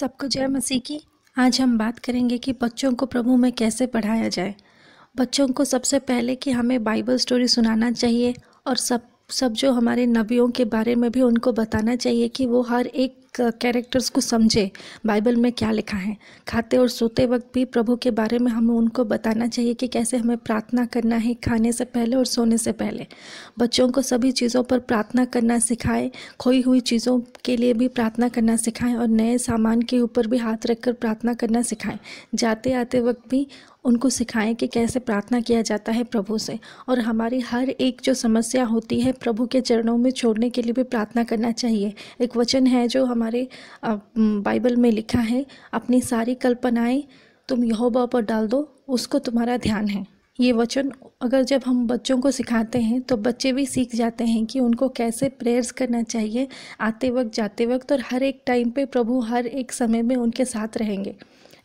सबको जय मसीह की आज हम बात करेंगे कि बच्चों को प्रभु में कैसे पढ़ाया जाए बच्चों को सबसे पहले कि हमें बाइबल स्टोरी सुनाना चाहिए और सब सब जो हमारे नबियों के बारे में भी उनको बताना चाहिए कि वो हर एक कैरेक्टर्स को समझे बाइबल में क्या लिखा है खाते और सोते वक्त भी प्रभु के बारे में हमें उनको बताना चाहिए कि कैसे हमें प्रार्थना करना है खाने से पहले और सोने से पहले बच्चों को सभी चीज़ों पर प्रार्थना करना सिखाएं खोई हुई चीज़ों के लिए भी प्रार्थना करना सिखाएं और नए सामान के ऊपर भी हाथ रखकर प्रार्थना करना सिखाएं जाते आते वक्त भी उनको सिखाएं कि कैसे प्रार्थना किया जाता है प्रभु से और हमारी हर एक जो समस्या होती है प्रभु के चरणों में छोड़ने के लिए भी प्रार्थना करना चाहिए एक वचन है जो हमारे बाइबल में लिखा है अपनी सारी कल्पनाएं तुम यहोबा पर डाल दो उसको तुम्हारा ध्यान है ये वचन अगर जब हम बच्चों को सिखाते हैं तो बच्चे भी सीख जाते हैं कि उनको कैसे प्रेयर्स करना चाहिए आते वक्त जाते वक्त और हर एक टाइम पे प्रभु हर एक समय में उनके साथ रहेंगे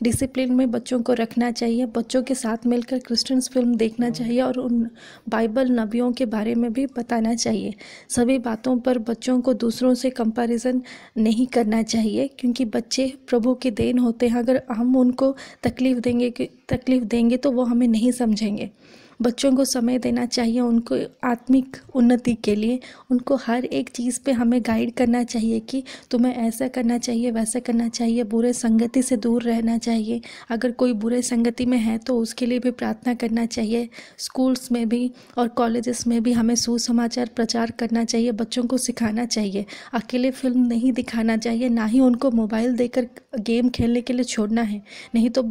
डिसिप्लिन में बच्चों को रखना चाहिए बच्चों के साथ मिलकर क्रिश्चियंस फिल्म देखना हाँ। चाहिए और उन बाइबल नबियों के बारे में भी बताना चाहिए सभी बातों पर बच्चों को दूसरों से कंपैरिजन नहीं करना चाहिए क्योंकि बच्चे प्रभु के देन होते हैं अगर हम उनको तकलीफ़ देंगे तकलीफ़ देंगे तो वो हमें नहीं समझेंगे बच्चों को समय देना चाहिए उनको आत्मिक उन्नति के लिए उनको हर एक चीज़ पे हमें गाइड करना चाहिए कि तुम्हें ऐसा करना चाहिए वैसा करना चाहिए बुरे संगति से दूर रहना चाहिए अगर कोई बुरे संगति में है तो उसके लिए भी प्रार्थना करना चाहिए स्कूल्स में भी और कॉलेजेस में भी हमें सुसमाचार प्रचार करना चाहिए बच्चों को सिखाना चाहिए अकेले फिल्म नहीं दिखाना चाहिए ना ही उनको मोबाइल देकर गेम खेलने के लिए छोड़ना है नहीं तो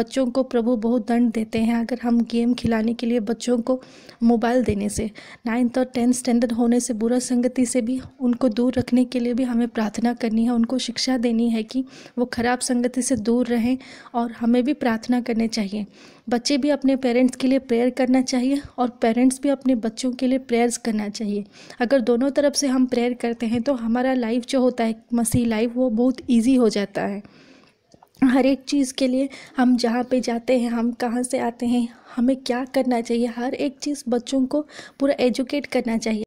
बच्चों को प्रभु बहुत दंड देते हैं अगर हम गेम खिलाने के लिए चाहिए बच्चों को मोबाइल देने से नाइन्थ और टेंथ स्टैंडर्ड होने से बुरा संगति से भी उनको दूर रखने के लिए भी हमें प्रार्थना करनी है उनको शिक्षा देनी है कि वो ख़राब संगति से दूर रहें और हमें भी प्रार्थना करनी चाहिए बच्चे भी अपने पेरेंट्स के लिए प्रेयर करना चाहिए और पेरेंट्स भी अपने बच्चों के लिए प्रेयर्स करना चाहिए अगर दोनों तरफ से हम प्रेयर करते हैं तो हमारा लाइफ जो होता है मसीह लाइफ वो बहुत ईजी हो जाता है हर एक चीज़ के लिए हम जहाँ पे जाते हैं हम कहाँ से आते हैं हमें क्या करना चाहिए हर एक चीज़ बच्चों को पूरा एजुकेट करना चाहिए